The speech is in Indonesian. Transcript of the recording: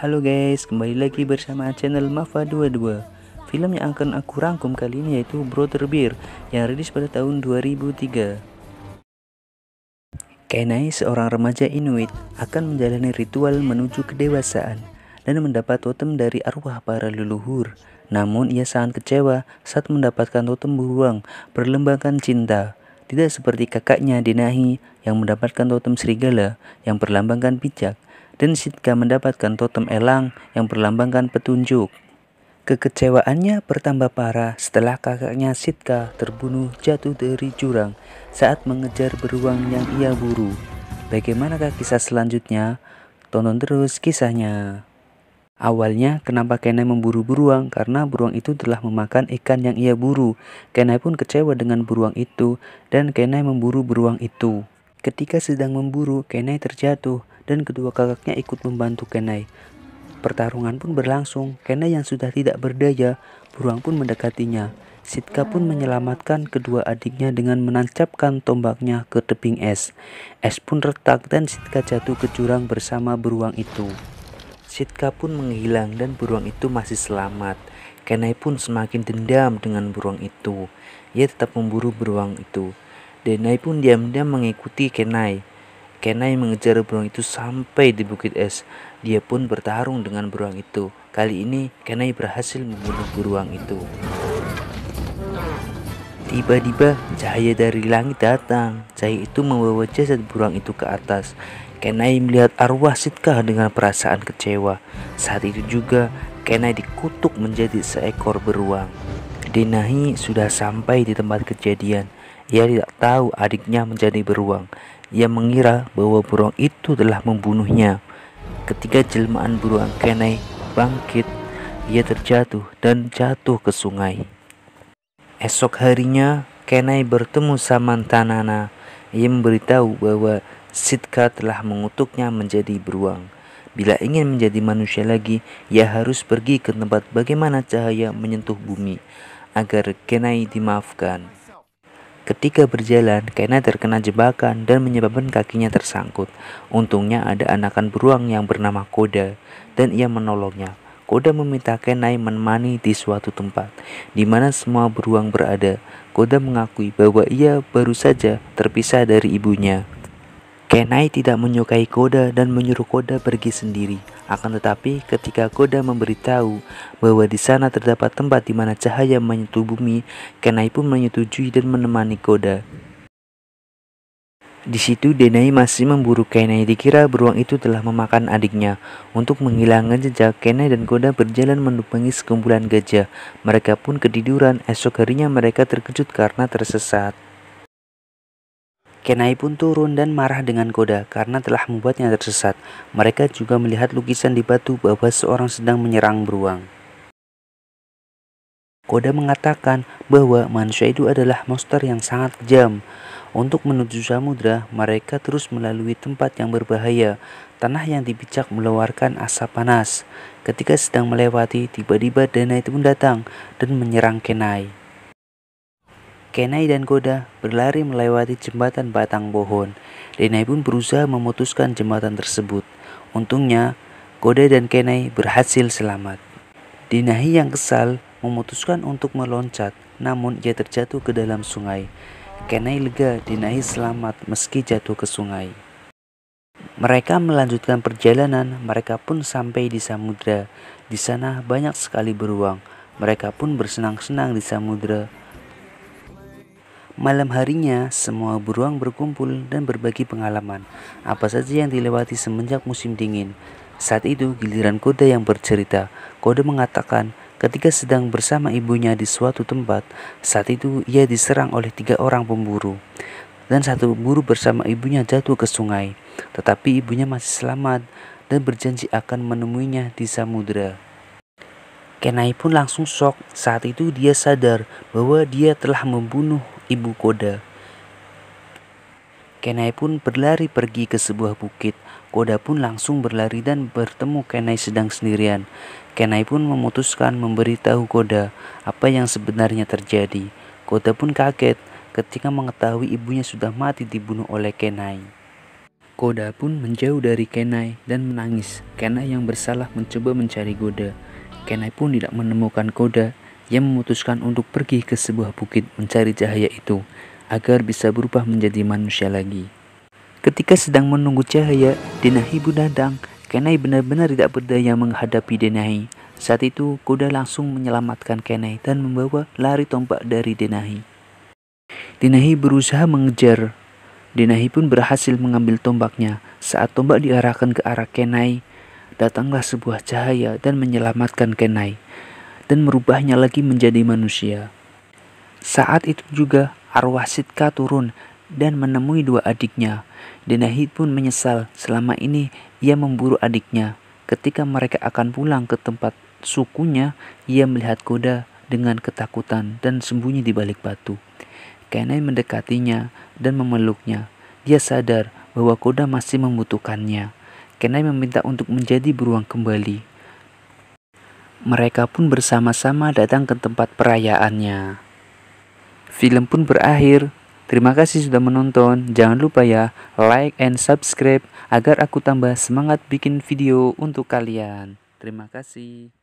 Halo guys, kembali lagi bersama channel Mafa 22 Film yang akan aku rangkum kali ini yaitu Brother Bear yang rilis pada tahun 2003 Kenai, seorang remaja Inuit, akan menjalani ritual menuju kedewasaan dan mendapat totem dari arwah para leluhur. Namun ia sangat kecewa saat mendapatkan totem beruang berlembangkan cinta. Tidak seperti kakaknya Dinahi yang mendapatkan totem serigala yang berlambangkan bijak dan Sitka mendapatkan totem elang yang berlambangkan petunjuk. Kekecewaannya bertambah parah setelah kakaknya Sitka terbunuh jatuh dari jurang saat mengejar beruang yang ia buru. Bagaimanakah kisah selanjutnya? Tonton terus kisahnya. Awalnya, kenapa Kenai memburu beruang? Karena beruang itu telah memakan ikan yang ia buru. Kenai pun kecewa dengan beruang itu, dan Kenai memburu beruang itu. Ketika sedang memburu, Kenai terjatuh, dan kedua kakaknya ikut membantu Kenai. Pertarungan pun berlangsung, Kenai yang sudah tidak berdaya, beruang pun mendekatinya. Sitka pun menyelamatkan kedua adiknya dengan menancapkan tombaknya ke tebing es. Es pun retak dan Sitka jatuh ke jurang bersama beruang itu. Sitka pun menghilang dan beruang itu masih selamat. Kenai pun semakin dendam dengan beruang itu. Ia tetap memburu beruang itu. Denai pun diam-diam mengikuti Kenai. Kenai mengejar beruang itu sampai di bukit es. Dia pun bertarung dengan beruang itu. Kali ini Kenai berhasil membunuh beruang itu. Tiba-tiba cahaya dari langit datang. Cahaya itu membawa jasad burung itu ke atas. Kenai melihat arwah Sitka dengan perasaan kecewa. Saat itu juga Kenai dikutuk menjadi seekor beruang. Denahi sudah sampai di tempat kejadian. Ia tidak tahu adiknya menjadi beruang. Ia mengira bahwa burung itu telah membunuhnya. Ketika jelmaan beruang Kenai bangkit, ia terjatuh dan jatuh ke sungai. Esok harinya, Kenai bertemu Tanana. Ia memberitahu bahwa Sitka telah mengutuknya menjadi beruang. Bila ingin menjadi manusia lagi, ia harus pergi ke tempat bagaimana cahaya menyentuh bumi, agar Kenai dimaafkan. Ketika berjalan, Kenai terkena jebakan dan menyebabkan kakinya tersangkut. Untungnya ada anakan beruang yang bernama Koda, dan ia menolongnya. Koda meminta Kenai menemani di suatu tempat di mana semua beruang berada. Koda mengakui bahwa ia baru saja terpisah dari ibunya. Kenai tidak menyukai Koda dan menyuruh Koda pergi sendiri. Akan tetapi, ketika Koda memberitahu bahwa di sana terdapat tempat di mana cahaya menyentuh bumi, Kenai pun menyetujui dan menemani Koda. Di situ Denai masih memburu Kenai dikira beruang itu telah memakan adiknya. Untuk menghilangkan jejak, Kenai dan Koda berjalan menumpangi sekumpulan gajah. Mereka pun ketiduran, esok harinya mereka terkejut karena tersesat. Kenai pun turun dan marah dengan Koda karena telah membuatnya tersesat. Mereka juga melihat lukisan di batu bahwa seorang sedang menyerang beruang. Koda mengatakan bahwa manusia itu adalah monster yang sangat kejam. Untuk menuju samudra, mereka terus melalui tempat yang berbahaya, tanah yang dipijak meluarkan asap panas. Ketika sedang melewati, tiba-tiba Dana itu mendatang dan menyerang Kenai. Kenai dan Koda berlari melewati jembatan batang pohon. Dinaibun pun berusaha memutuskan jembatan tersebut. Untungnya, Koda dan Kenai berhasil selamat. Dinahi yang kesal memutuskan untuk meloncat, namun ia terjatuh ke dalam sungai. Kenai lega Dinai selamat meski jatuh ke sungai. Mereka melanjutkan perjalanan, mereka pun sampai di samudra. Di sana banyak sekali beruang. Mereka pun bersenang-senang di samudra. Malam harinya, semua beruang berkumpul dan berbagi pengalaman. Apa saja yang dilewati semenjak musim dingin. Saat itu giliran Koda yang bercerita. Koda mengatakan, ketika sedang bersama ibunya di suatu tempat. Saat itu ia diserang oleh tiga orang pemburu dan satu buru bersama ibunya jatuh ke sungai. Tetapi ibunya masih selamat dan berjanji akan menemuinya di samudera. Kenai pun langsung shock. Saat itu dia sadar bahwa dia telah membunuh ibu koda. Kenai pun berlari pergi ke sebuah bukit. Koda pun langsung berlari dan bertemu Kenai sedang sendirian. Kenai pun memutuskan memberitahu Koda apa yang sebenarnya terjadi. Koda pun kaget ketika mengetahui ibunya sudah mati dibunuh oleh Kenai. Koda pun menjauh dari Kenai dan menangis. Kenai yang bersalah mencoba mencari Koda. Kenai pun tidak menemukan Koda. Ia memutuskan untuk pergi ke sebuah bukit mencari cahaya itu agar bisa berubah menjadi manusia lagi. Ketika sedang menunggu cahaya, Denahi berdadang. Kenai benar-benar tidak berdaya menghadapi Denahi. Saat itu, kuda langsung menyelamatkan Kenai dan membawa lari tombak dari Denahi. Denahi berusaha mengejar. Denahi pun berhasil mengambil tombaknya. Saat tombak diarahkan ke arah Kenai, datanglah sebuah cahaya dan menyelamatkan Kenai dan merubahnya lagi menjadi manusia. Saat itu juga arwah Sitka turun dan menemui dua adiknya. Denahid pun menyesal selama ini ia memburu adiknya. Ketika mereka akan pulang ke tempat sukunya, ia melihat kuda dengan ketakutan dan sembunyi di balik batu. Kenai mendekatinya dan memeluknya. Dia sadar bahwa kuda masih membutuhkannya. Kenai meminta untuk menjadi beruang kembali. Mereka pun bersama-sama datang ke tempat perayaannya. Film pun berakhir. Terima kasih sudah menonton. Jangan lupa ya, like and subscribe agar aku tambah semangat bikin video untuk kalian. Terima kasih.